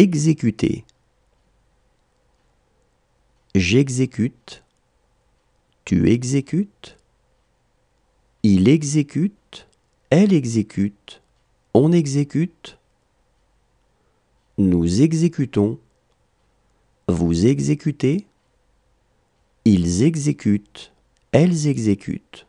Exécuter. J'exécute. Tu exécutes. Il exécute. Elle exécute. On exécute. Nous exécutons. Vous exécutez. Ils exécutent. Elles exécutent.